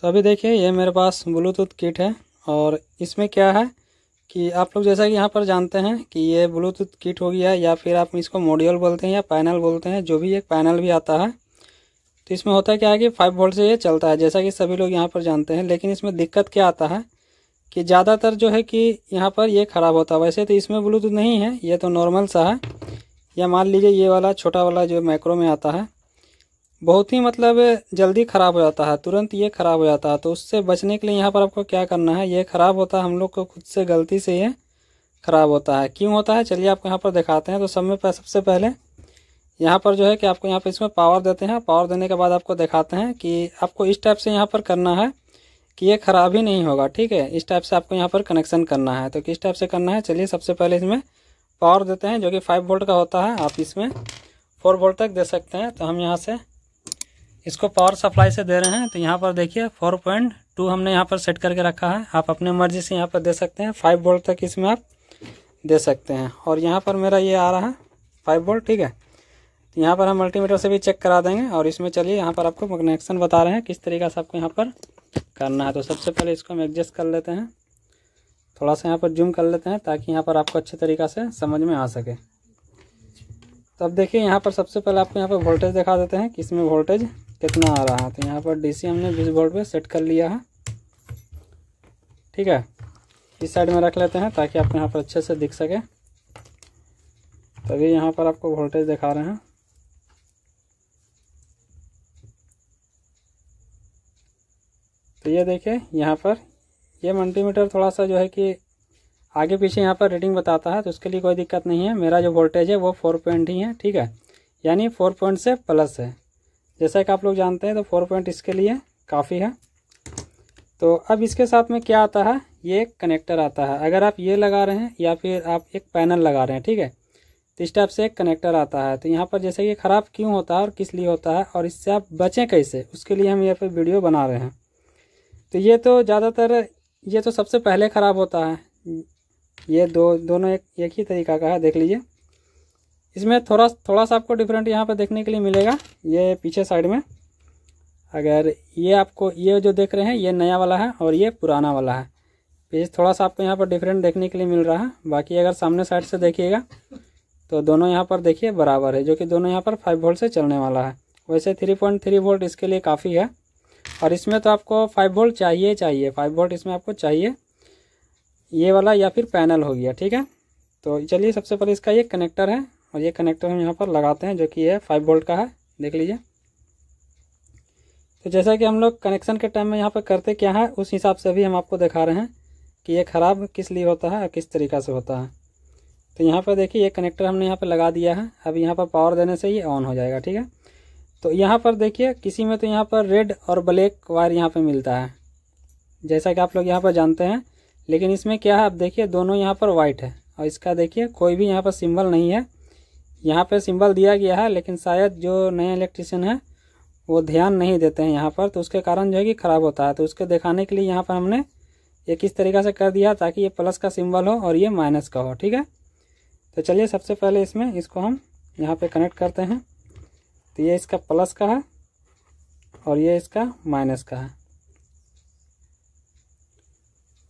तो अभी देखिए ये मेरे पास ब्लूटूथ किट है और इसमें क्या है कि आप लोग जैसा कि यहाँ पर जानते हैं कि ये ब्लूटूथ किट हो गया या फिर आप इसको मॉड्यूल बोलते हैं या पैनल बोलते हैं जो भी एक पैनल भी आता है तो इसमें होता क्या है कि फाइव वोल्ट से ये चलता है जैसा कि सभी लोग यहाँ पर जानते हैं लेकिन इसमें दिक्कत क्या आता है कि ज़्यादातर जो है कि यहाँ पर ये ख़राब होता है वैसे तो इसमें ब्लूटूथ नहीं है ये तो नॉर्मल सा है या मान लीजिए ये वाला छोटा वाला जो माइक्रो में आता है बहुत ही मतलब जल्दी ख़राब हो जाता है तुरंत ये ख़राब हो जाता है तो उससे बचने के लिए यहाँ पर आपको क्या करना है ये ख़राब होता है हम लोग को खुद से गलती से ये ख़राब होता है क्यों होता है चलिए आपको यहाँ पर दिखाते हैं तो सब में सबसे पहले यहाँ पर जो है कि आपको यहाँ पर इसमें पावर देते हैं पावर देने के बाद आपको दिखाते हैं कि आपको इस टाइप से यहाँ पर करना है कि ये ख़राब ही नहीं होगा ठीक है इस टाइप से आपको यहाँ पर कनेक्शन करना है तो किस टाइप से करना है चलिए सबसे पहले इसमें पावर देते हैं जो कि फाइव वोल्ट का होता है आप इसमें फोर वोल्ट तक दे सकते हैं तो हम यहाँ से इसको पावर सप्लाई से दे रहे हैं तो यहाँ पर देखिए फोर पॉइंट टू हमने यहाँ पर सेट करके रखा है आप अपने मर्जी से यहाँ पर दे सकते हैं फाइव वोल्ट तक इसमें आप दे सकते हैं और यहाँ पर मेरा ये आ रहा है फाइव वोल्ट ठीक है तो यहाँ पर हम मल्टीमीटर से भी चेक करा देंगे और इसमें चलिए यहाँ पर आपको कनेक्शन बता रहे हैं किस तरीक़े से आपको यहाँ पर करना है तो सबसे पहले इसको हम एडजस्ट कर लेते हैं थोड़ा सा यहाँ पर जूम कर लेते हैं ताकि यहाँ पर आपको अच्छे तरीका से समझ में आ सके तो अब देखिए यहाँ पर सबसे पहले आपको यहाँ पर वोल्टेज दिखा देते हैं कि इसमें वोल्टेज कितना आ रहा है तो यहाँ पर डीसी हमने बीस बोल्ट पे सेट कर लिया है ठीक है इस साइड में रख लेते हैं ताकि आपको यहाँ पर अच्छे से दिख सके तभी यहाँ पर आपको वोल्टेज दिखा रहे हैं तो ये देखिए यहाँ पर ये मल्टीमीटर थोड़ा सा जो है कि आगे पीछे यहाँ पर रीडिंग बताता है तो उसके लिए कोई दिक्कत नहीं है मेरा जो वोल्टेज है वो फोर पॉइंट ही है ठीक है यानी फोर पॉइंट से प्लस है जैसा कि आप लोग जानते हैं तो फोर पॉइंट इसके लिए काफ़ी है तो अब इसके साथ में क्या आता है ये एक कनेक्टर आता है अगर आप ये लगा रहे हैं या फिर आप एक पैनल लगा रहे हैं ठीक है तो इस टाइप से एक कनेक्टर आता है तो यहाँ पर जैसे ये ख़राब क्यों होता है और किस लिए होता है और इससे आप बचें कैसे उसके लिए हम यहाँ पर वीडियो बना रहे हैं तो ये तो ज़्यादातर ये तो सबसे पहले ख़राब होता है ये दो दोनों एक एक ही तरीका का है देख लीजिए इसमें थोड़ा थोड़ा सा आपको डिफरेंट यहाँ पर देखने के लिए मिलेगा ये पीछे साइड में अगर ये आपको ये जो देख रहे हैं ये नया वाला है और ये पुराना वाला है पीछे थोड़ा सा आपको यहाँ पर डिफरेंट देखने के लिए मिल रहा है बाकी अगर सामने साइड से देखिएगा तो दोनों यहाँ पर देखिए बराबर है जो कि दोनों यहाँ पर फाइव वोल्ट से चलने वाला है वैसे थ्री पॉइंट थ्री वोल्ट इसके लिए काफ़ी है और इसमें तो आपको फाइव वोल्ट चाहिए चाहिए फाइव वोल्ट इसमें आपको चाहिए ये वाला या फिर पैनल हो गया ठीक है तो चलिए सबसे पहले इसका ये कनेक्टर है और ये कनेक्टर हम यहाँ पर लगाते हैं जो कि ये फाइव वोल्ट का है देख लीजिए तो जैसा कि हम लोग कनेक्शन के टाइम में यहाँ पर करते क्या है उस हिसाब से भी हम आपको दिखा रहे हैं कि ये ख़राब किस लिए होता है और किस तरीका से होता है तो यहाँ पर देखिए ये कनेक्टर हमने यहाँ पर लगा दिया है अब यहाँ पर पावर देने से ये ऑन हो जाएगा ठीक है तो यहाँ पर देखिए किसी में तो यहाँ पर रेड और ब्लैक वायर यहाँ पर मिलता है जैसा कि आप लोग यहाँ पर जानते हैं लेकिन इसमें क्या है आप देखिए दोनों यहाँ पर वाइट है और इसका देखिए कोई भी यहाँ पर सिंबल नहीं है यहाँ पे सिंबल दिया गया है लेकिन शायद जो नए इलेक्ट्रिशियन है वो ध्यान नहीं देते हैं यहाँ पर तो उसके कारण जो है कि ख़राब होता है तो उसके दिखाने के लिए यहाँ पर हमने एक इस तरीका से कर दिया ताकि ये प्लस का सिंबल हो और ये माइनस का हो ठीक है तो चलिए सबसे पहले इसमें इसको हम यहाँ पे कनेक्ट करते हैं तो ये इसका प्लस का है और ये इसका माइनस का है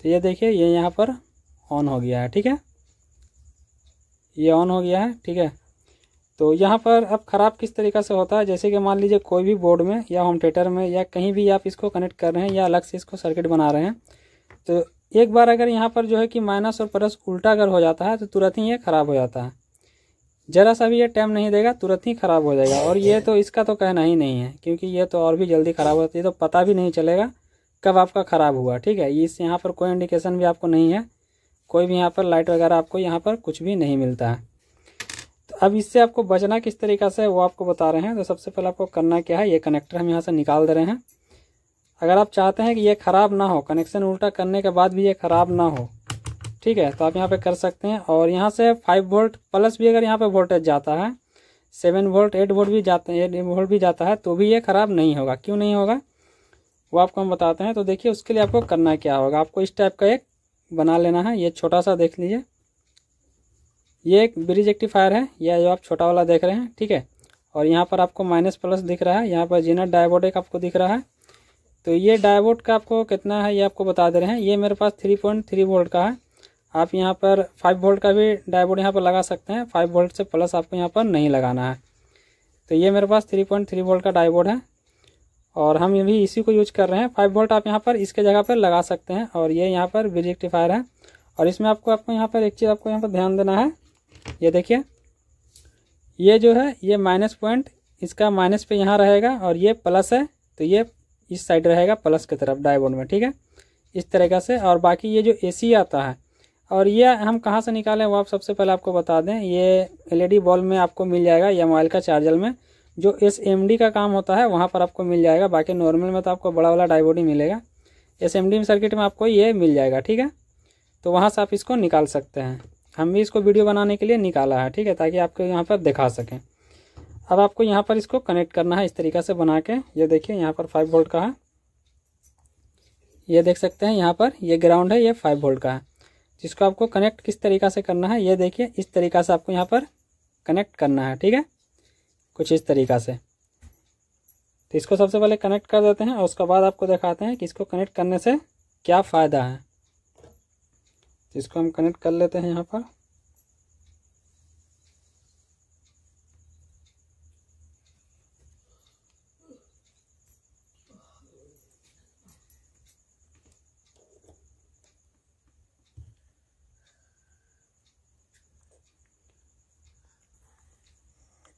तो ये देखिए ये यहाँ पर ऑन हो गया है ठीक है ये ऑन हो गया है ठीक है तो यहाँ पर अब ख़राब किस तरीका से होता है जैसे कि मान लीजिए कोई भी बोर्ड में या होम थिएटर में या कहीं भी आप इसको कनेक्ट कर रहे हैं या अलग से इसको सर्किट बना रहे हैं तो एक बार अगर यहाँ पर जो है कि माइनस और प्लस उल्टा अगर हो जाता है तो तुरंत ही ये ख़राब हो जाता है ज़रा सा भी ये टाइम नहीं देगा तुरंत ही ख़राब हो जाएगा और ये तो इसका तो कहना ही नहीं है क्योंकि ये तो और भी जल्दी ख़राब होती है तो पता भी नहीं चलेगा कब आपका ख़राब हुआ ठीक है इस यहाँ पर कोई इंडिकेशन भी आपको नहीं है कोई भी यहाँ पर लाइट वगैरह आपको यहाँ पर कुछ भी नहीं मिलता है अब इससे आपको बचना किस तरीका से है वो आपको बता रहे हैं तो सबसे पहले आपको करना क्या है ये कनेक्टर हम यहाँ से निकाल दे रहे हैं अगर आप चाहते हैं कि ये ख़राब ना हो कनेक्शन उल्टा करने के बाद भी ये ख़राब ना हो ठीक है तो आप यहाँ पे कर सकते हैं और यहाँ से फाइव वोल्ट प्लस भी अगर यहाँ पे वोल्टेज जाता है सेवन वोल्ट एट वोल्ट भी जाते हैं एट वोल्ट भी जाता है तो भी ये ख़राब नहीं होगा क्यों नहीं होगा वो आपको हम बताते हैं तो देखिए उसके लिए आपको करना क्या होगा आपको इस टाइप का एक बना लेना है ये छोटा सा देख लीजिए ये एक ब्रिज एक्टिफायर है यह जो आप छोटा वाला देख रहे हैं ठीक है और यहाँ पर आपको माइनस प्लस दिख रहा है यहाँ पर जीना डायबोर्ड एक आपको दिख रहा है तो ये डायबोर्ड का आपको कितना है ये आपको बता दे रहे हैं ये मेरे पास थ्री पॉइंट थ्री वोल्ट का है आप यहाँ पर फाइव वोल्ट का भी डायबोर्ड यहाँ पर लगा सकते हैं फाइव वोल्ट से प्लस आपको यहाँ पर नहीं लगाना है तो ये मेरे पास थ्री पॉइंट थ्री वोल्ट का डायबोर्ड है और हम भी इसी को यूज कर रहे हैं फाइव वोल्ट आप यहाँ पर इसके जगह पर लगा सकते हैं और ये यहाँ पर एक्टिफायर है और इसमें आपको आपको यहाँ पर एक चीज़ आपको यहाँ पर ध्यान देना है ये देखिए ये जो है ये माइनस पॉइंट इसका माइनस पे यहाँ रहेगा और ये प्लस है तो ये इस साइड रहेगा प्लस की तरफ डायबोर्ड में ठीक है इस तरीका से और बाकी ये जो ए आता है और ये हम कहाँ से निकालें वो आप सबसे पहले आपको बता दें ये एलईडी बॉल में आपको मिल जाएगा या मोबाइल का चार्जर में जो एस एम डी का काम होता है वहाँ पर आपको मिल जाएगा बाकी नॉर्मल में तो आपको बड़ा वाला ही मिलेगा एस एम डी सर्किट में आपको ये मिल जाएगा ठीक है तो वहाँ से आप इसको निकाल सकते हैं हम भी इसको वीडियो बनाने के लिए निकाला है ठीक है ताकि आपको यहाँ पर दिखा सकें अब आपको यहाँ पर इसको कनेक्ट करना है इस तरीका से बना के ये देखिए यहाँ पर फाइव वोल्ट का है ये देख सकते हैं यहाँ पर ये ग्राउंड है ये फाइव वोल्ट का है जिसको आपको कनेक्ट किस तरीका से करना है ये देखिए इस तरीका से आपको यहाँ पर कनेक्ट करना है ठीक है कुछ इस तरीका से तो इसको सबसे पहले कनेक्ट कर देते हैं और उसके बाद आपको दिखाते हैं कि इसको कनेक्ट करने से क्या फ़ायदा है इसको हम कनेक्ट कर लेते हैं यहाँ पर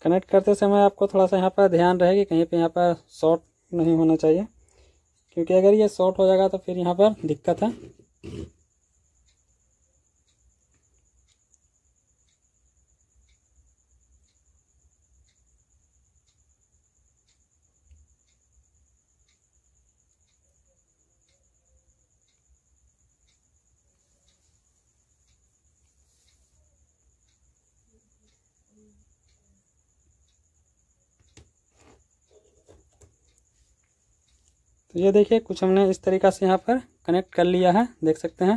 कनेक्ट करते समय आपको थोड़ा सा यहाँ पर ध्यान रहे कि कहीं पे यहाँ पर शॉर्ट नहीं होना चाहिए क्योंकि अगर ये शॉर्ट हो जाएगा तो फिर यहाँ पर दिक्कत है तो ये देखिए कुछ हमने इस तरीका से यहाँ पर कनेक्ट कर लिया है देख सकते हैं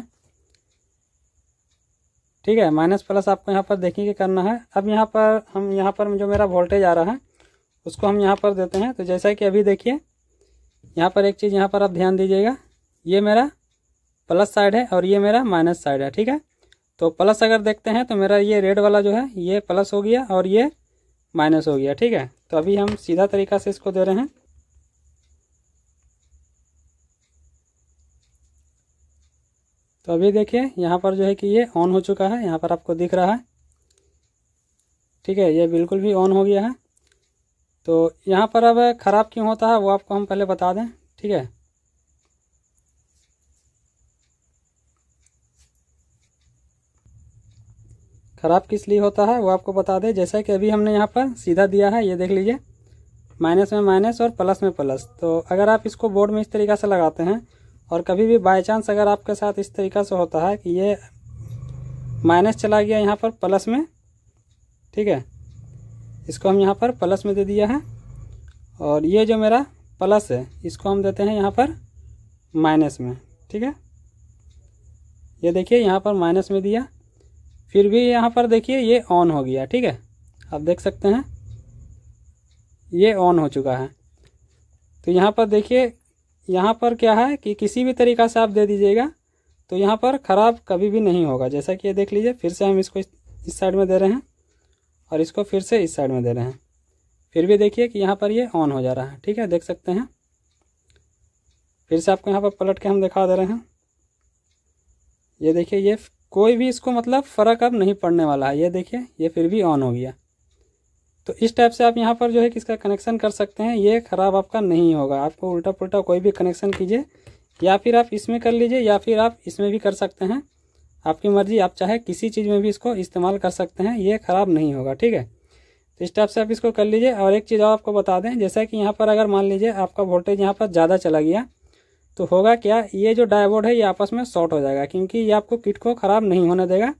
ठीक है माइनस प्लस आपको यहाँ पर देखेंगे करना है अब यहाँ पर हम यहाँ पर जो मेरा वोल्टेज आ रहा है उसको हम यहाँ पर देते हैं तो जैसा कि अभी देखिए यहाँ पर एक चीज़ यहाँ पर आप ध्यान दीजिएगा ये मेरा प्लस साइड है और ये मेरा माइनस साइड है ठीक है तो प्लस अगर देखते हैं तो मेरा ये रेड वाला जो है ये प्लस हो गया और ये माइनस हो गया ठीक है तो अभी हम सीधा तरीका से इसको दे रहे हैं तो अभी देखिए यहाँ पर जो है कि ये ऑन हो चुका है यहाँ पर आपको दिख रहा है ठीक है ये बिल्कुल भी ऑन हो गया है तो यहाँ पर अब ख़राब क्यों होता है वो आपको हम पहले बता दें ठीक है ख़राब किस लिए होता है वो आपको बता दें जैसा कि अभी हमने यहाँ पर सीधा दिया है ये देख लीजिए माइनस में माइनस और प्लस में प्लस तो अगर आप इसको बोर्ड में इस तरीका से लगाते हैं और कभी भी बाई चांस अगर आपके साथ इस तरीका से होता है कि ये माइनस चला गया यहाँ पर प्लस में ठीक है इसको हम यहाँ पर प्लस में दे दिया है और ये जो मेरा प्लस है इसको हम देते हैं यहाँ पर माइनस में ठीक है ये देखिए यहाँ पर माइनस में दिया फिर भी यहाँ पर देखिए ये ऑन हो गया ठीक है आप देख सकते हैं ये ऑन हो चुका है तो यहाँ पर देखिए यहाँ पर क्या है कि किसी भी तरीका से आप दे दीजिएगा तो यहाँ पर ख़राब कभी भी नहीं होगा जैसा कि ये देख लीजिए फिर से हम इसको इस साइड में दे रहे हैं और इसको फिर से इस साइड में दे रहे हैं फिर भी देखिए कि यहाँ पर ये ऑन हो जा रहा है ठीक है देख सकते हैं फिर से आपको यहाँ पर पलट के हम दिखा दे रहे हैं ये देखिए ये कोई भी इसको मतलब फ़र्क अब नहीं पड़ने वाला है ये देखिए ये फिर भी ऑन हो गया तो इस टाइप से आप यहाँ पर जो है किसका कनेक्शन कर सकते हैं ये ख़राब आपका नहीं होगा आपको उल्टा पुल्टा कोई भी कनेक्शन कीजिए या फिर आप इसमें कर लीजिए या फिर आप इसमें भी कर सकते हैं आपकी मर्ज़ी आप चाहे किसी चीज़ में भी इसको इस्तेमाल कर सकते हैं ये ख़राब नहीं होगा ठीक है तो इस टाइप से आप इसको कर लीजिए और एक चीज़ और आपको बता दें जैसा कि यहाँ पर अगर मान लीजिए आपका वोल्टेज यहाँ पर ज़्यादा चला गया तो होगा क्या ये जो डायबोर्ड है ये आपस में शॉर्ट हो जाएगा क्योंकि ये आपको किट को ख़राब नहीं होने देगा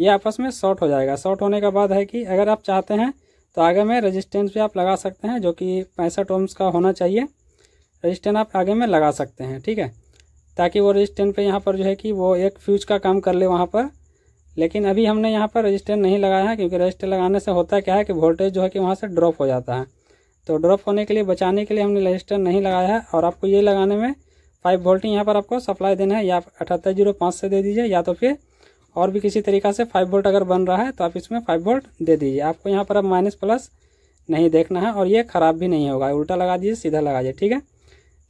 ये आपस में शॉर्ट हो जाएगा शॉर्ट होने के बाद है कि अगर आप चाहते हैं तो आगे में रजिस्टेंस भी आप लगा सकते हैं जो कि पैंसठ ओम्स का होना चाहिए रजिस्टेंस आप आगे में लगा सकते हैं ठीक है ताकि वो रजिस्टेंट पे यहाँ पर जो है कि वो एक फ्यूज का काम कर ले वहाँ पर लेकिन अभी हमने यहाँ पर रजिस्टेंस नहीं लगाया है क्योंकि रजिस्टर लगाने से होता क्या है कि वोल्टेज जो है कि वहाँ से ड्रॉप हो जाता है तो ड्रॉप होने के लिए बचाने के लिए हमने रजिस्टर नहीं लगाया है और आपको ये लगाने में फाइव वोल्टिंग यहाँ पर आपको सप्लाई देना है या अठहत्तर जीरो पाँच से दे दीजिए या तो फिर और भी किसी तरीका से फाइव वोल्ट अगर बन रहा है तो आप इसमें फाइव वोल्ट दे दीजिए आपको यहाँ पर अब माइनस प्लस नहीं देखना है और ये ख़राब भी नहीं होगा उल्टा लगा दीजिए सीधा लगा दीजिए ठीक है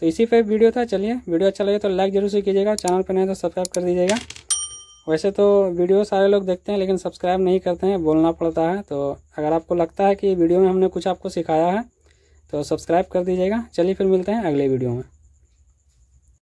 तो इसी पे वीडियो था चलिए वीडियो अच्छा लगे तो लाइक जरूर से कीजिएगा चैनल पर नहीं तो सब्सक्राइब कर दीजिएगा वैसे तो वीडियो सारे लोग देखते हैं लेकिन सब्सक्राइब नहीं करते हैं बोलना पड़ता है तो अगर आपको लगता है कि वीडियो में हमने कुछ आपको सिखाया है तो सब्सक्राइब कर दीजिएगा चलिए फिर मिलते हैं अगले वीडियो में